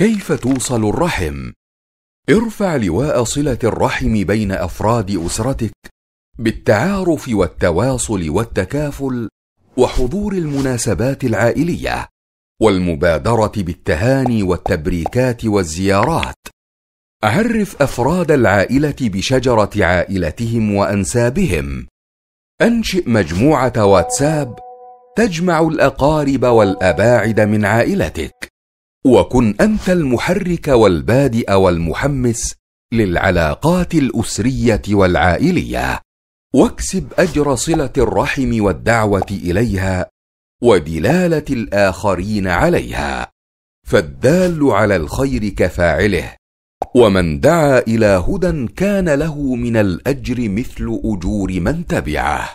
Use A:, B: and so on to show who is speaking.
A: كيف توصل الرحم ارفع لواء صله الرحم بين افراد اسرتك بالتعارف والتواصل والتكافل وحضور المناسبات العائليه والمبادره بالتهاني والتبريكات والزيارات عرف افراد العائله بشجره عائلتهم وانسابهم انشئ مجموعه واتساب تجمع الاقارب والاباعد من عائلتك وكن انت المحرك والبادئ والمحمس للعلاقات الاسريه والعائليه واكسب اجر صله الرحم والدعوه اليها ودلاله الاخرين عليها فالدال على الخير كفاعله ومن دعا الى هدى كان له من الاجر مثل اجور من تبعه